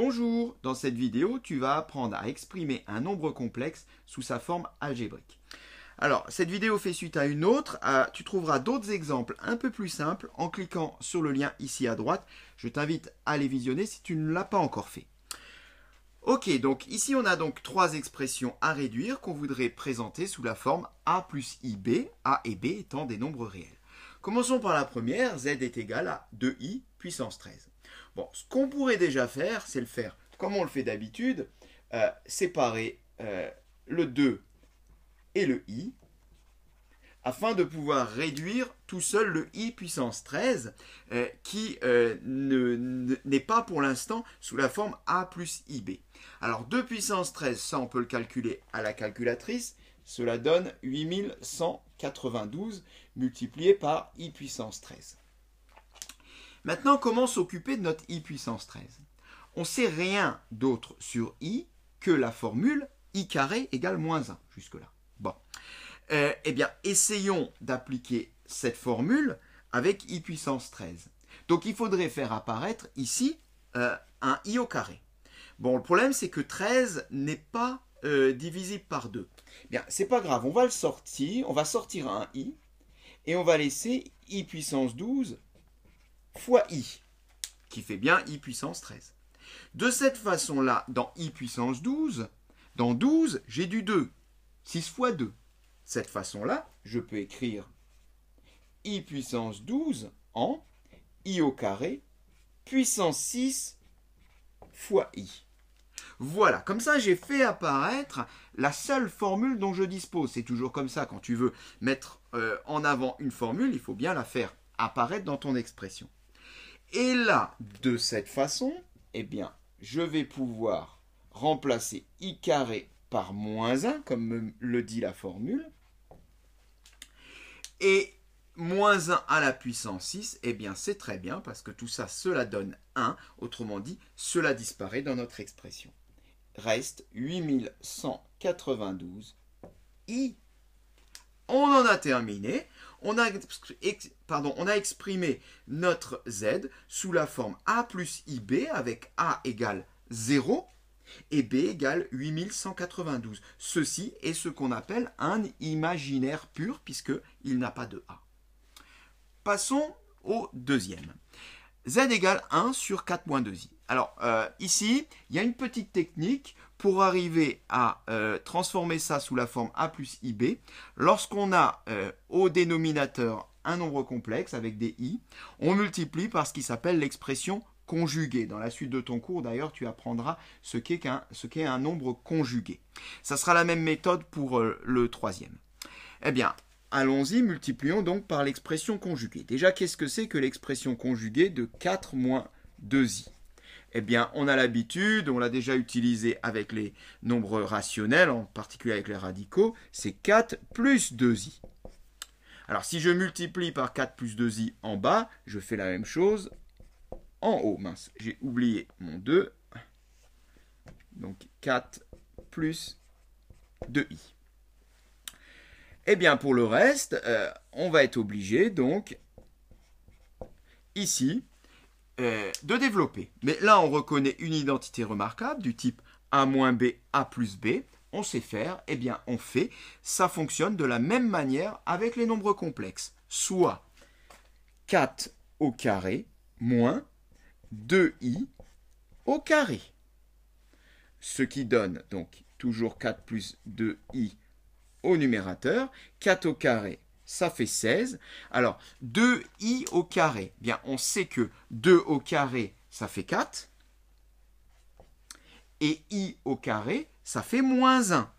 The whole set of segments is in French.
Bonjour, dans cette vidéo, tu vas apprendre à exprimer un nombre complexe sous sa forme algébrique. Alors, cette vidéo fait suite à une autre. Ah, tu trouveras d'autres exemples un peu plus simples en cliquant sur le lien ici à droite. Je t'invite à les visionner si tu ne l'as pas encore fait. Ok, donc ici on a donc trois expressions à réduire qu'on voudrait présenter sous la forme a plus ib, a et b étant des nombres réels. Commençons par la première, z est égal à 2i puissance 13. Bon, ce qu'on pourrait déjà faire, c'est le faire comme on le fait d'habitude, euh, séparer euh, le 2 et le i, afin de pouvoir réduire tout seul le i puissance 13, euh, qui n'est pas pour l'instant sous la forme a plus ib. Alors 2 puissance 13, ça on peut le calculer à la calculatrice, cela donne 8192 multiplié par i puissance 13. Maintenant, comment s'occuper de notre i puissance 13 On ne sait rien d'autre sur i que la formule i carré égale moins 1, jusque-là. Bon. Euh, eh bien, essayons d'appliquer cette formule avec i puissance 13. Donc, il faudrait faire apparaître ici euh, un i au carré. Bon, le problème, c'est que 13 n'est pas euh, divisible par 2. Eh bien, c'est pas grave, on va le sortir, on va sortir un i, et on va laisser i puissance 12 fois i, qui fait bien i puissance 13. De cette façon-là, dans i puissance 12, dans 12, j'ai du 2. 6 fois 2. Cette façon-là, je peux écrire i puissance 12 en i au carré puissance 6 fois i. Voilà, comme ça j'ai fait apparaître la seule formule dont je dispose. C'est toujours comme ça, quand tu veux mettre euh, en avant une formule, il faut bien la faire apparaître dans ton expression. Et là, de cette façon, eh bien, je vais pouvoir remplacer i carré par moins 1, comme le dit la formule. Et moins 1 à la puissance 6, eh bien c'est très bien parce que tout ça, cela donne 1. Autrement dit, cela disparaît dans notre expression. Reste 8192i. On en a terminé on a, pardon, on a exprimé notre z sous la forme a plus ib avec a égale 0 et b égale 8192. Ceci est ce qu'on appelle un imaginaire pur puisqu'il n'a pas de a. Passons au deuxième. z égale 1 sur 4 moins 2i. Alors euh, ici, il y a une petite technique pour arriver à euh, transformer ça sous la forme A plus IB. Lorsqu'on a euh, au dénominateur un nombre complexe avec des i, on multiplie par ce qui s'appelle l'expression conjuguée. Dans la suite de ton cours, d'ailleurs, tu apprendras ce qu'est un, nombre conjugué. Ça sera la même méthode pour le troisième. Eh bien, Allons-y, multiplions donc par l'expression conjuguée. Déjà, qu'est-ce que c'est que l'expression conjuguée de 4 moins 2i eh bien, on a l'habitude, on l'a déjà utilisé avec les nombres rationnels, en particulier avec les radicaux, c'est 4 plus 2i. Alors, si je multiplie par 4 plus 2i en bas, je fais la même chose en haut. Mince, j'ai oublié mon 2. Donc, 4 plus 2i. Eh bien, pour le reste, euh, on va être obligé, donc, ici, euh, de développer. Mais là, on reconnaît une identité remarquable du type A moins B, A plus B. On sait faire, eh bien on fait. Ça fonctionne de la même manière avec les nombres complexes. Soit 4 au carré moins 2i au carré. Ce qui donne donc toujours 4 plus 2i au numérateur, 4 au carré ça fait 16. Alors, 2i au carré, bien, on sait que 2 au carré, ça fait 4. Et i au carré, ça fait moins 1.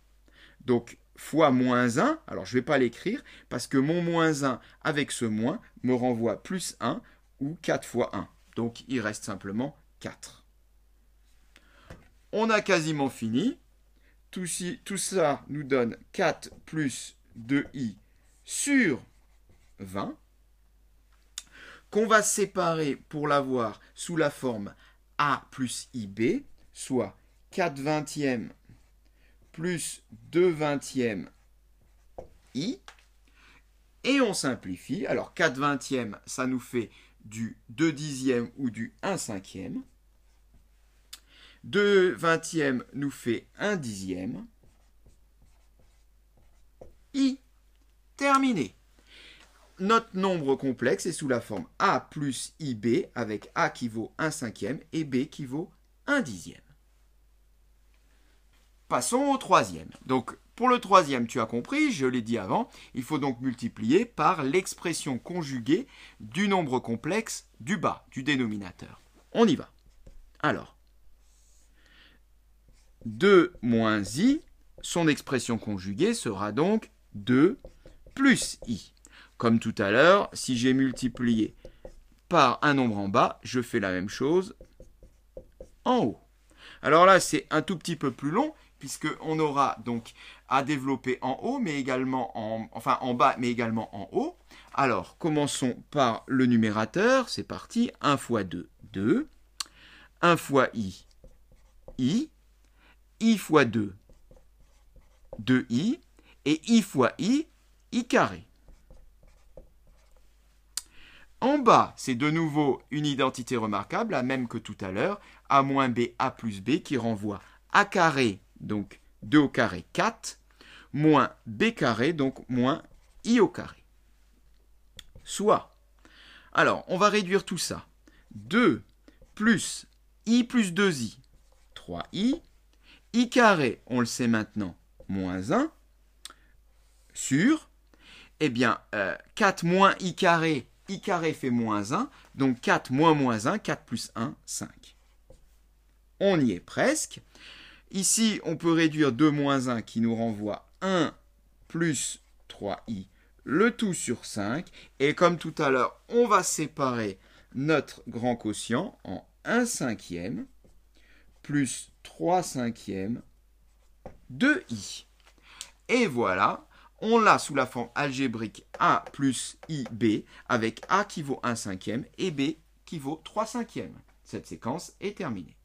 Donc, fois moins 1, alors je ne vais pas l'écrire, parce que mon moins 1 avec ce moins me renvoie plus 1 ou 4 fois 1. Donc, il reste simplement 4. On a quasiment fini. Tout, tout ça nous donne 4 plus 2i sur 20, qu'on va séparer pour l'avoir sous la forme A plus IB, soit 4 vingtièmes plus 2 vingtièmes I, et on simplifie. Alors 4 vingtièmes, ça nous fait du 2 dixièmes ou du 1 cinquième. 2 vingtièmes nous fait 1 dixième. terminé. Notre nombre complexe est sous la forme A plus IB avec A qui vaut 1 cinquième et B qui vaut 1 dixième. Passons au troisième. Donc pour le troisième, tu as compris, je l'ai dit avant, il faut donc multiplier par l'expression conjuguée du nombre complexe du bas, du dénominateur. On y va. Alors, 2 moins i, son expression conjuguée sera donc 2 plus i. Comme tout à l'heure, si j'ai multiplié par un nombre en bas, je fais la même chose en haut. Alors là, c'est un tout petit peu plus long, puisqu'on aura donc à développer en haut, mais également en, enfin en bas, mais également en haut. Alors, commençons par le numérateur. C'est parti. 1 fois 2, 2. 1 fois i, i. i fois 2, 2i. Et i fois i, i carré. En bas, c'est de nouveau une identité remarquable, la même que tout à l'heure, a moins b a plus b qui renvoie a carré, donc 2 au carré 4, moins b carré, donc moins i au carré. Soit, alors on va réduire tout ça. 2 plus i plus 2i, 3i, i carré, on le sait maintenant, moins 1, sur eh bien, 4 euh, moins i carré, i carré fait moins 1, donc 4 moins moins 1, 4 plus 1, 5. On y est presque. Ici, on peut réduire 2 moins 1 qui nous renvoie 1 plus 3i, le tout sur 5. Et comme tout à l'heure, on va séparer notre grand quotient en 1 cinquième plus 3 cinquièmes de i. Et voilà, on l'a sous la forme algébrique A plus IB avec A qui vaut 1 cinquième et B qui vaut 3 cinquièmes. Cette séquence est terminée.